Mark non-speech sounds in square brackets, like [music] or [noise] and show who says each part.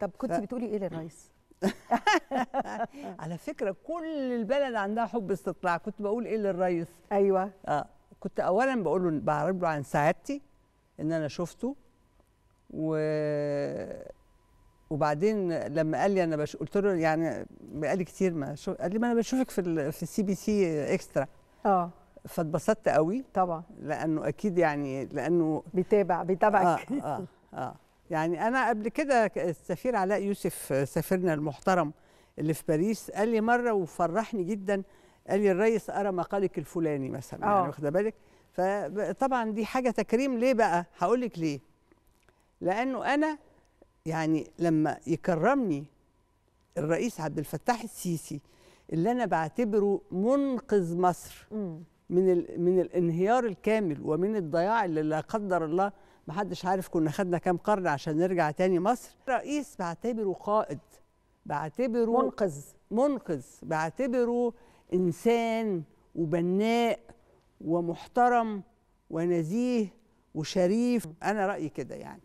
Speaker 1: طب كنت ف... بتقولي ايه للرئيس؟ [laughs] على فكره كل البلد عندها حب استطلاع كنت بقول ايه للرئيس ايوه اه كنت اولا بقول له بعرب له عن سعادتي ان انا شفته و وبعدين لما قال لي انا بش... قلت له يعني قال لي كتير ما شو... قال لي ما انا بشوفك في ال... في السي بي سي اكسترا اه فاتبسطت قوي طبعا لانه اكيد يعني لانه بيتابع بيتابعك اه اه, آه. يعني انا قبل كده السفير علاء يوسف آه، سفيرنا المحترم اللي في باريس قال لي مره وفرحني جدا قال لي الريس ارى مقالك الفلاني مثلا أوه. يعني آه. واخده بالك فطبعا دي حاجه تكريم ليه بقى هقول لك ليه لانه انا يعني لما يكرمني الرئيس عبد الفتاح السيسي اللي انا بعتبره منقذ مصر م. من من الانهيار الكامل ومن الضياع اللي لا قدر الله ما حدش عارف كنا خدنا كام قرن عشان نرجع تاني مصر رئيس بعتبره قائد بعتبره منقذ منقذ بعتبره انسان وبناء ومحترم ونزيه وشريف انا رايي كده يعني